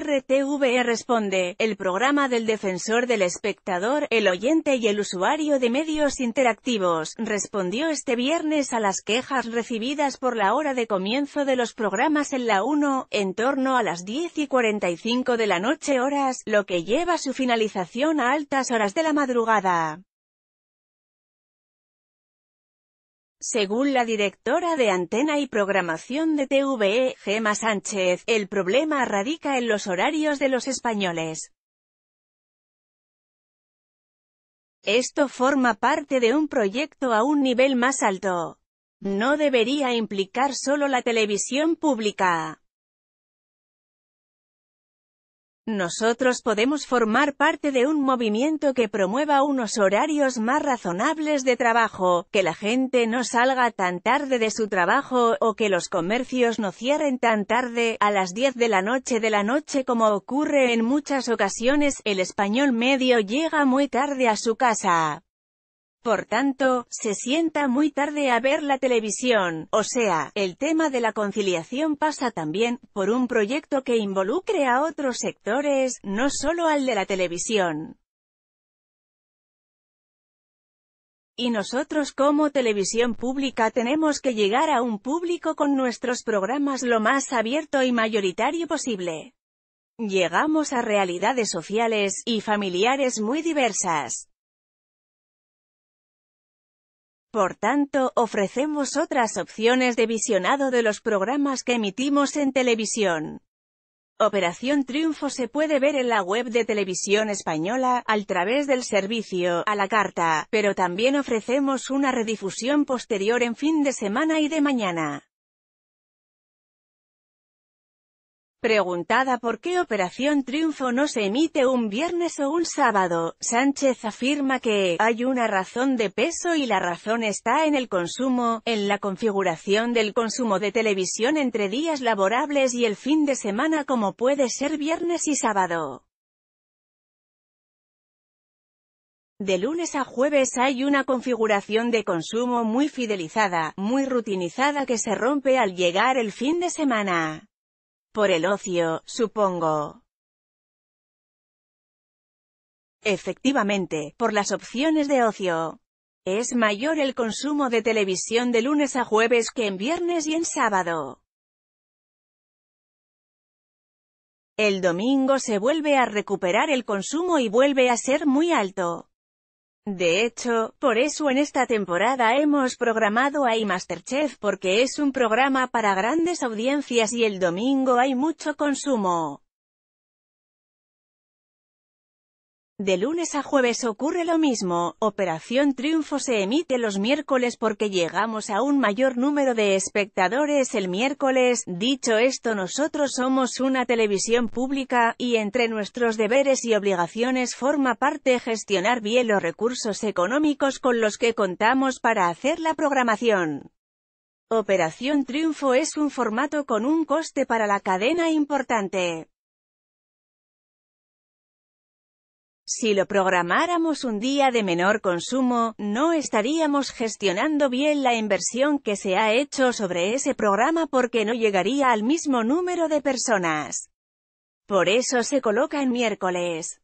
RTV responde, el programa del defensor del espectador, el oyente y el usuario de medios interactivos, respondió este viernes a las quejas recibidas por la hora de comienzo de los programas en la 1, en torno a las 10 y 45 de la noche horas, lo que lleva su finalización a altas horas de la madrugada. Según la directora de Antena y Programación de TVE, Gema Sánchez, el problema radica en los horarios de los españoles. Esto forma parte de un proyecto a un nivel más alto. No debería implicar solo la televisión pública. Nosotros podemos formar parte de un movimiento que promueva unos horarios más razonables de trabajo, que la gente no salga tan tarde de su trabajo, o que los comercios no cierren tan tarde, a las 10 de la noche de la noche como ocurre en muchas ocasiones, el español medio llega muy tarde a su casa, por tanto, se sienta muy tarde a ver la televisión, o sea, el tema de la conciliación pasa también, por un proyecto que involucre a otros sectores, no solo al de la televisión. Y nosotros como televisión pública tenemos que llegar a un público con nuestros programas lo más abierto y mayoritario posible. Llegamos a realidades sociales y familiares muy diversas. Por tanto, ofrecemos otras opciones de visionado de los programas que emitimos en televisión. Operación Triunfo se puede ver en la web de Televisión Española, a través del servicio, a la carta, pero también ofrecemos una redifusión posterior en fin de semana y de mañana. Preguntada por qué Operación Triunfo no se emite un viernes o un sábado, Sánchez afirma que hay una razón de peso y la razón está en el consumo, en la configuración del consumo de televisión entre días laborables y el fin de semana como puede ser viernes y sábado. De lunes a jueves hay una configuración de consumo muy fidelizada, muy rutinizada que se rompe al llegar el fin de semana. Por el ocio, supongo. Efectivamente, por las opciones de ocio. Es mayor el consumo de televisión de lunes a jueves que en viernes y en sábado. El domingo se vuelve a recuperar el consumo y vuelve a ser muy alto. De hecho, por eso en esta temporada hemos programado a iMasterChef porque es un programa para grandes audiencias y el domingo hay mucho consumo. De lunes a jueves ocurre lo mismo, Operación Triunfo se emite los miércoles porque llegamos a un mayor número de espectadores el miércoles, dicho esto nosotros somos una televisión pública, y entre nuestros deberes y obligaciones forma parte gestionar bien los recursos económicos con los que contamos para hacer la programación. Operación Triunfo es un formato con un coste para la cadena importante. Si lo programáramos un día de menor consumo, no estaríamos gestionando bien la inversión que se ha hecho sobre ese programa porque no llegaría al mismo número de personas. Por eso se coloca en miércoles.